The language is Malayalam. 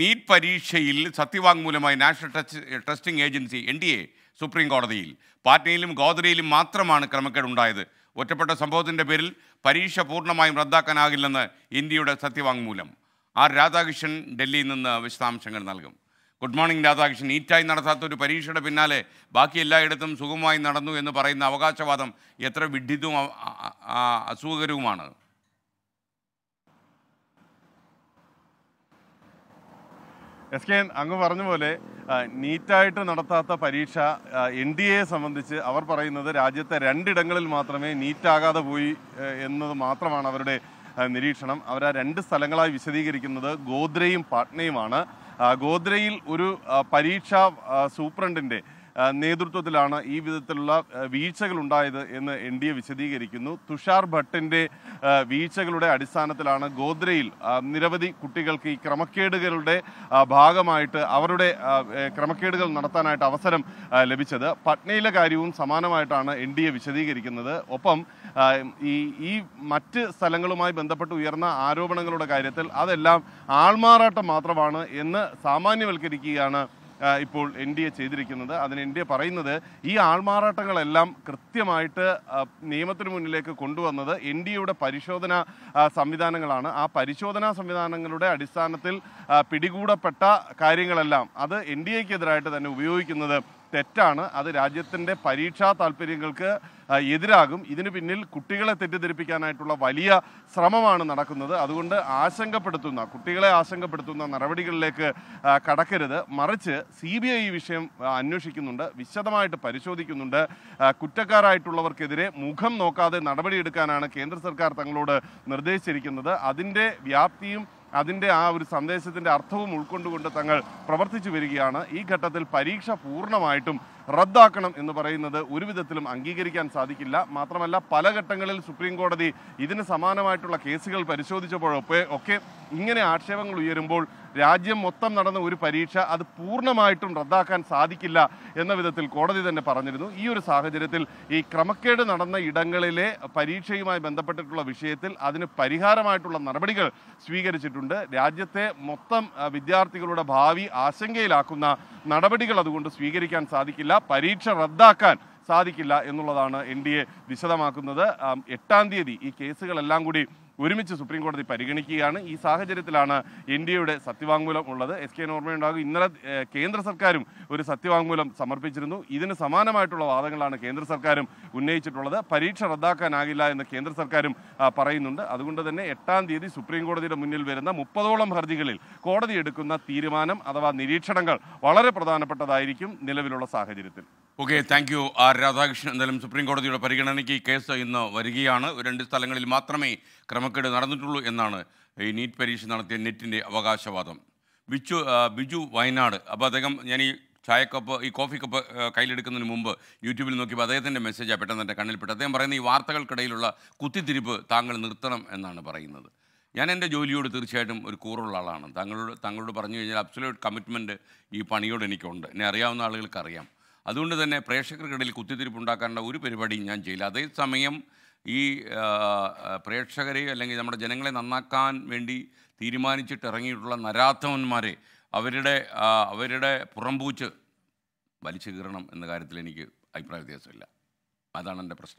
നീറ്റ് പരീക്ഷയിൽ സത്യവാങ്മൂലമായി national test testing agency N D A supreme കോടതിയിൽ പാറ്റ്നയിലും ഗോദ്രയിലും മാത്രമാണ് ക്രമക്കേടുണ്ടായത് ഒറ്റപ്പെട്ട സംഭവത്തിൻ്റെ പേരിൽ പരീക്ഷ പൂർണ്ണമായും റദ്ദാക്കാനാകില്ലെന്ന് ഇന്ത്യയുടെ സത്യവാങ്മൂലം ആർ രാധാകൃഷ്ണൻ ഡൽഹിയിൽ നിന്ന് വിശദാംശങ്ങൾ നൽകും ഗുഡ് മോർണിംഗ് രാധാകൃഷ്ണൻ നീറ്റായി നടത്താത്ത ഒരു പരീക്ഷയുടെ പിന്നാലെ ബാക്കി എല്ലായിടത്തും സുഗമമായി നടന്നു എന്ന് പറയുന്ന അവകാശവാദം എത്ര വിഡ്ഢിതവും അസുഖകരവുമാണ് എസ് കെ അങ്ങ് പറഞ്ഞ പോലെ നീറ്റായിട്ട് നടത്താത്ത പരീക്ഷ എൻ ഡി എയെ സംബന്ധിച്ച് അവർ പറയുന്നത് രാജ്യത്തെ രണ്ടിടങ്ങളിൽ മാത്രമേ നീറ്റാകാതെ പോയി എന്നത് മാത്രമാണ് അവരുടെ നിരീക്ഷണം അവർ ആ രണ്ട് സ്ഥലങ്ങളായി വിശദീകരിക്കുന്നത് ഗോദ്രയും പാട്നയുമാണ് ഗോദ്രയിൽ ഒരു പരീക്ഷ സൂപ്രണ്ടിൻ്റെ നേതൃത്വത്തിലാണ് ഈ വിധത്തിലുള്ള വീഴ്ചകൾ ഉണ്ടായത് എന്ന് എൻ ഡി എ വിശദീകരിക്കുന്നു തുഷാർ ഭട്ടിൻ്റെ വീഴ്ചകളുടെ അടിസ്ഥാനത്തിലാണ് ഗോദ്രയിൽ നിരവധി കുട്ടികൾക്ക് ഈ ക്രമക്കേടുകളുടെ ഭാഗമായിട്ട് അവരുടെ ക്രമക്കേടുകൾ നടത്താനായിട്ട് അവസരം ലഭിച്ചത് പട്നയിലെ കാര്യവും സമാനമായിട്ടാണ് എൻ ഡി എ വിശദീകരിക്കുന്നത് ഒപ്പം ഈ ഈ മറ്റ് സ്ഥലങ്ങളുമായി ബന്ധപ്പെട്ട് ഉയർന്ന ആരോപണങ്ങളുടെ കാര്യത്തിൽ അതെല്ലാം ആൾമാറാട്ടം മാത്രമാണ് എന്ന് സാമാന്യവൽക്കരിക്കുകയാണ് ഇപ്പോൾ എൻ ഡി എ ചെയ്തിരിക്കുന്നത് അതിന് എൻ ഡി എ പറയുന്നത് ഈ ആൾമാറാട്ടങ്ങളെല്ലാം കൃത്യമായിട്ട് നിയമത്തിന് മുന്നിലേക്ക് കൊണ്ടുവന്നത് എൻ ഡി എയുടെ പരിശോധന സംവിധാനങ്ങളാണ് ആ പരിശോധനാ സംവിധാനങ്ങളുടെ അടിസ്ഥാനത്തിൽ പിടികൂടപ്പെട്ട കാര്യങ്ങളെല്ലാം അത് എൻ ഡി എക്കെതിരായിട്ട് തന്നെ ഉപയോഗിക്കുന്നത് തെറ്റാണ് അത് രാജ്യത്തിൻ്റെ പരീക്ഷാ താല്പര്യങ്ങൾക്ക് എതിരാകും ഇതിന് പിന്നിൽ കുട്ടികളെ തെറ്റിദ്ധരിപ്പിക്കാനായിട്ടുള്ള വലിയ ശ്രമമാണ് നടക്കുന്നത് അതുകൊണ്ട് ആശങ്കപ്പെടുത്തുന്ന കുട്ടികളെ ആശങ്കപ്പെടുത്തുന്ന നടപടികളിലേക്ക് കടക്കരുത് മറിച്ച് സി ബി ഐ ഈ വിഷയം അന്വേഷിക്കുന്നുണ്ട് വിശദമായിട്ട് പരിശോധിക്കുന്നുണ്ട് കുറ്റക്കാരായിട്ടുള്ളവർക്കെതിരെ മുഖം നോക്കാതെ നടപടിയെടുക്കാനാണ് കേന്ദ്ര സർക്കാർ തങ്ങളോട് നിർദ്ദേശിച്ചിരിക്കുന്നത് അതിൻ്റെ വ്യാപ്തിയും അതിൻ്റെ ആ ഒരു സന്ദേശത്തിൻ്റെ അർത്ഥവും ഉൾക്കൊണ്ടുകൊണ്ട് തങ്ങൾ പ്രവർത്തിച്ചു വരികയാണ് ഈ ഘട്ടത്തിൽ പരീക്ഷ പൂർണ്ണമായിട്ടും റദ്ദാക്കണം എന്ന് പറയുന്നത് ഒരു വിധത്തിലും അംഗീകരിക്കാൻ സാധിക്കില്ല മാത്രമല്ല പല ഘട്ടങ്ങളിൽ സുപ്രീം കോടതി ഇതിന് സമാനമായിട്ടുള്ള കേസുകൾ പരിശോധിച്ചപ്പോഴൊക്കെ ഒക്കെ ഇങ്ങനെ ആക്ഷേപങ്ങൾ ഉയരുമ്പോൾ രാജ്യം മൊത്തം നടന്ന ഒരു പരീക്ഷ അത് പൂർണ്ണമായിട്ടും റദ്ദാക്കാൻ സാധിക്കില്ല എന്ന വിധത്തിൽ കോടതി തന്നെ പറഞ്ഞിരുന്നു ഈ ഒരു സാഹചര്യത്തിൽ ഈ ക്രമക്കേട് നടന്ന ഇടങ്ങളിലെ പരീക്ഷയുമായി ബന്ധപ്പെട്ടിട്ടുള്ള വിഷയത്തിൽ അതിന് പരിഹാരമായിട്ടുള്ള നടപടികൾ സ്വീകരിച്ചിട്ടുണ്ട് രാജ്യത്തെ മൊത്തം വിദ്യാർത്ഥികളുടെ ഭാവി ആശങ്കയിലാക്കുന്ന നടപടികൾ അതുകൊണ്ട് സ്വീകരിക്കാൻ സാധിക്കില്ല പരീക്ഷ റദ്ദാക്കാൻ സാധിക്കില്ല എന്നുള്ളതാണ് എൻ ഡി എ വിശദമാക്കുന്നത് എട്ടാം തീയതി ഈ കേസുകളെല്ലാം കൂടി ഒരുമിച്ച് സുപ്രീം കോടതി പരിഗണിക്കുകയാണ് ഈ സാഹചര്യത്തിലാണ് എൻ ഡി എയുടെ സത്യവാങ്മൂലം ഉള്ളത് എസ് കെ നോർമയുണ്ടാകും ഇന്നലെ കേന്ദ്ര സർക്കാരും ഒരു സത്യവാങ്മൂലം സമർപ്പിച്ചിരുന്നു ഇതിന് സമാനമായിട്ടുള്ള വാദങ്ങളാണ് കേന്ദ്ര സർക്കാരും ഉന്നയിച്ചിട്ടുള്ളത് പരീക്ഷ റദ്ദാക്കാനാകില്ല എന്ന് കേന്ദ്ര സർക്കാരും പറയുന്നുണ്ട് അതുകൊണ്ട് തന്നെ എട്ടാം തീയതി സുപ്രീം കോടതിയുടെ മുന്നിൽ വരുന്ന മുപ്പതോളം ഹർജികളിൽ കോടതി എടുക്കുന്ന തീരുമാനം അഥവാ നിരീക്ഷണങ്ങൾ വളരെ പ്രധാനപ്പെട്ടതായിരിക്കും നിലവിലുള്ള സാഹചര്യത്തിൽ okay thank you R Radhakrishnan എന്തായാലും സുപ്രീം കോടതിയുടെ പരിഗണനയ്ക്ക് കേസ് ഇന്ന് വരികയാണ് രണ്ട് സ്ഥലങ്ങളിൽ മാത്രമേ ക്രമക്കേട് നടന്നിട്ടുള്ളൂ എന്നാണ് ഈ നീറ്റ് പരീക്ഷ നടത്തിയ നെറ്റിൻ്റെ അവകാശവാദം ബിജു ബിജു വയനാട് അപ്പോൾ അദ്ദേഹം ഞാൻ ഈ ചായക്കപ്പ് ഈ കോഫി കപ്പ് കയ്യിലെടുക്കുന്നതിന് മുമ്പ് യൂട്യൂബിൽ നോക്കിയപ്പോൾ അദ്ദേഹത്തിൻ്റെ മെസ്സേജാണ് പെട്ടെന്ന് എൻ്റെ കണ്ണിൽപ്പെട്ട് അദ്ദേഹം പറയുന്ന ഈ വാർത്തകൾക്കിടയിലുള്ള കുത്തിത്തിരിപ്പ് താങ്കൾ നിർത്തണം എന്നാണ് പറയുന്നത് ഞാൻ എൻ്റെ ജോലിയോട് തീർച്ചയായിട്ടും ഒരു കൂറുള്ള ആളാണ് താങ്കളോട് താങ്കളോട് പറഞ്ഞു കഴിഞ്ഞാൽ അബ്സൊല്യൂട്ട് കമ്മിറ്റ്മെൻറ്റ് ഈ പണിയോട് എനിക്കുണ്ട് എന്നെ അറിയാവുന്ന ആളുകൾക്കറിയാം അറിയാം അതുകൊണ്ട് തന്നെ പ്രേക്ഷകർക്കിടയിൽ കുത്തിത്തിരിപ്പുണ്ടാക്കാനുള്ള ഒരു പരിപാടിയും ഞാൻ ചെയ്യില്ല അതേസമയം ഈ പ്രേക്ഷകരെ അല്ലെങ്കിൽ നമ്മുടെ ജനങ്ങളെ നന്നാക്കാൻ വേണ്ടി തീരുമാനിച്ചിട്ട് ഇറങ്ങിയിട്ടുള്ള നരാധവന്മാരെ അവരുടെ അവരുടെ പുറംപൂച്ച് വലിച്ചു കീറണം എന്ന കാര്യത്തിൽ എനിക്ക് അഭിപ്രായ വ്യത്യാസമില്ല അതാണ് എൻ്റെ പ്രശ്നം